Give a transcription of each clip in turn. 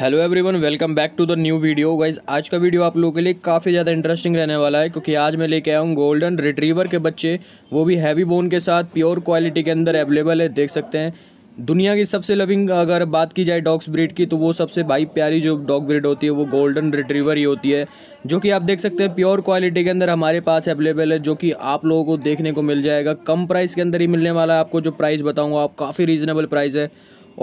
hello everyone welcome back to the new video guys आज का video आप लोगों के लिए काफ़ी ज़्यादा इंटरेस्टिंग रहने वाला है क्योंकि आज मैं लेके आया हूँ गोल्डन रिट्रीवर के बच्चे वो भी हैवी बोन के साथ प्योर क्वालिटी के अंदर अवेलेबल है देख सकते हैं दुनिया की सबसे लविंग अगर बात की जाए डॉग्स ब्रीड की तो वो सबसे भाई प्यारी जो डॉग ब्रीड होती है वो गोल्डन रिट्रीवर ही होती है जो कि आप देख सकते हैं प्योर क्वालिटी के अंदर हमारे पास अवेलेबल है जो कि आप लोगों को देखने को मिल जाएगा कम प्राइस के अंदर ही मिलने वाला है आपको जो प्राइस बताऊँगा आप काफ़ी रीज़नेबल प्राइस है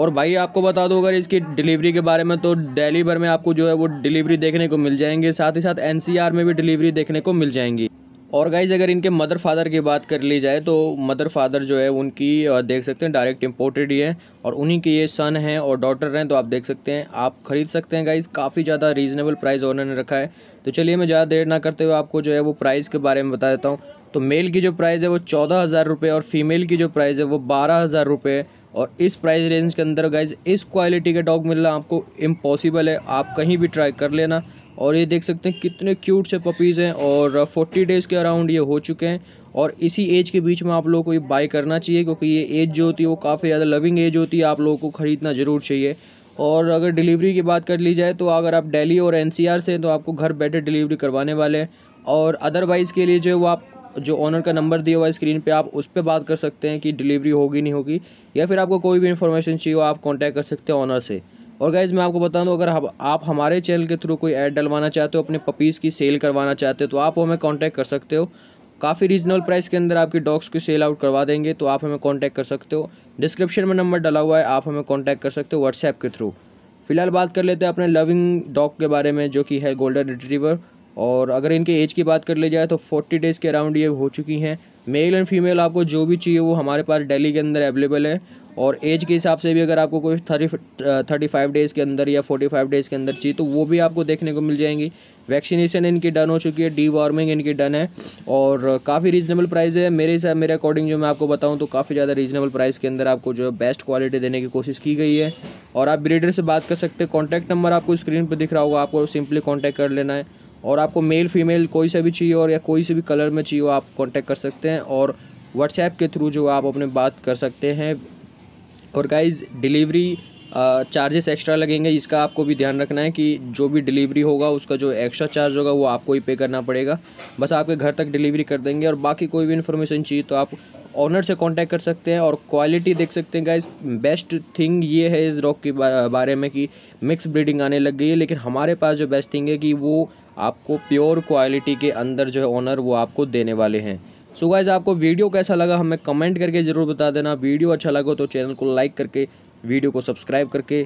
और भाई आपको बता दो अगर इसकी डिलीवरी के बारे में तो डेली भर में आपको जो है वो डिलीवरी देखने को मिल जाएंगे साथ ही साथ एन में भी डिलीवरी देखने को मिल जाएंगी और गाइज अगर इनके मदर फादर की बात कर ली जाए तो मदर फादर जो है उनकी देख सकते हैं डायरेक्ट इम्पोर्टेड ही है और उन्हीं के ये सन हैं और डॉटर हैं तो आप देख सकते हैं आप ख़रीद सकते हैं गाइज़ काफ़ी ज़्यादा रीज़नेबल प्राइस उन्होंने रखा है तो चलिए मैं ज़्यादा देर ना करते हुए आपको जो है वो प्राइस के बारे में बता देता हूँ तो मेल की जो प्राइस है वो चौदह हज़ार रुपये और फीमेल की जो प्राइस है वो बारह हज़ार रुपये और इस प्राइस रेंज के अंदर गाइज इस क्वालिटी के डॉग मिलना आपको इम्पॉसिबल है आप कहीं भी ट्राई कर लेना और ये देख सकते हैं कितने क्यूट से पपीज़ हैं और फोर्टी डेज़ के अराउंड ये हो चुके हैं और इसी एज के बीच में आप लोगों को ये बाई करना चाहिए क्योंकि ये एज जो होती है वो काफ़ी ज़्यादा लविंग एज होती है आप लोगों को ख़रीदना ज़रूर चाहिए और अगर डिलीवरी की बात कर ली जाए तो अगर आप डेली और आर से हैं तो आपको घर बैठे डिलीवरी करवाने वाले हैं और अदरवाइज़ के लिए जो वो आप जो ऑनर का नंबर दिया हुआ है स्क्रीन पे आप उस पर बात कर सकते हैं कि डिलीवरी होगी नहीं होगी या फिर आपको कोई भी इन्फॉर्मेशन चाहिए हो आप कॉन्टैक्ट कर सकते हैं ऑनर से और गाइज़ मैं आपको बता दूँ तो अगर आप हमारे चैनल के थ्रू कोई ऐड डलवाना चाहते हो अपने पपीज़ की सेल करवाना चाहते हो तो आप वो हमें कॉन्टैक्ट कर सकते हो काफ़ी रीजनेबल प्राइस के अंदर आपकी डॉग्स की सेल आउट करवा देंगे तो आप हमें कॉन्टैक्ट कर सकते हो डिस्क्रिप्शन में नंबर डला हुआ है आप हमें कॉन्टैक्ट कर सकते हो व्हाट्सएप के थ्रू फिलहाल बात कर लेते हैं अपने लविंग डॉग के बारे में जो कि है गोल्डन रिट्रीवर और अगर इनके एज की बात कर ली जाए तो फोर्टी डेज़ के अराउंड ये हो चुकी हैं मेल एंड फीमेल आपको जो भी चाहिए वो हमारे पास डेली के अंदर अवेलेबल है और एज के हिसाब से भी अगर आपको कोई थर्टी थर्टी फाइव डेज़ के अंदर या फोर्टी फाइव डेज़ के अंदर चाहिए तो वो भी आपको देखने को मिल जाएंगी वैक्सीनेशन इनकी डन हो चुकी है डी वार्मिंग इनकी डन है और काफ़ी रीजनेबल प्राइस है मेरे हिसाब मेरे अकॉर्डिंग जो मैं आपको बताऊँ तो काफ़ी ज़्यादा रीजनेबल प्राइस के अंदर आपको जो है बेस्ट क्वालिटी देने की कोशिश की गई है और आप ब्रीडर से बात कर सकते हैं कॉन्टैक्ट नंबर आपको स्क्रीन पर दिख रहा होगा आपको सिंपली कॉन्टैक्ट कर लेना है और आपको मेल फीमेल कोई सा भी चाहिए और या कोई से भी कलर में चाहिए हो आप कॉन्टैक्ट कर सकते हैं और व्हाट्सएप के थ्रू जो आप अपने बात कर सकते हैं और गाइज डिलीवरी चार्जेस एक्स्ट्रा लगेंगे इसका आपको भी ध्यान रखना है कि जो भी डिलीवरी होगा उसका जो एक्स्ट्रा चार्ज होगा वो आपको ही पे करना पड़ेगा बस आपके घर तक डिलीवरी कर देंगे और बाकी कोई भी इन्फॉर्मेशन चाहिए तो आप ऑनर से कांटेक्ट कर सकते हैं और क्वालिटी देख सकते हैं गाइज बेस्ट थिंग ये है इस रॉक के बारे में कि मिक्स ब्रीडिंग आने लग गई है लेकिन हमारे पास जो बेस्ट थिंग है कि वो आपको प्योर क्वालिटी के अंदर जो है ऑनर वो आपको देने वाले हैं सो गाइज आपको वीडियो कैसा लगा हमें कमेंट करके ज़रूर बता देना वीडियो अच्छा लगा तो चैनल को लाइक करके वीडियो को सब्सक्राइब करके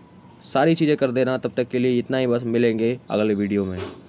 सारी चीज़ें कर देना तब तक के लिए इतना ही बस मिलेंगे अगले वीडियो में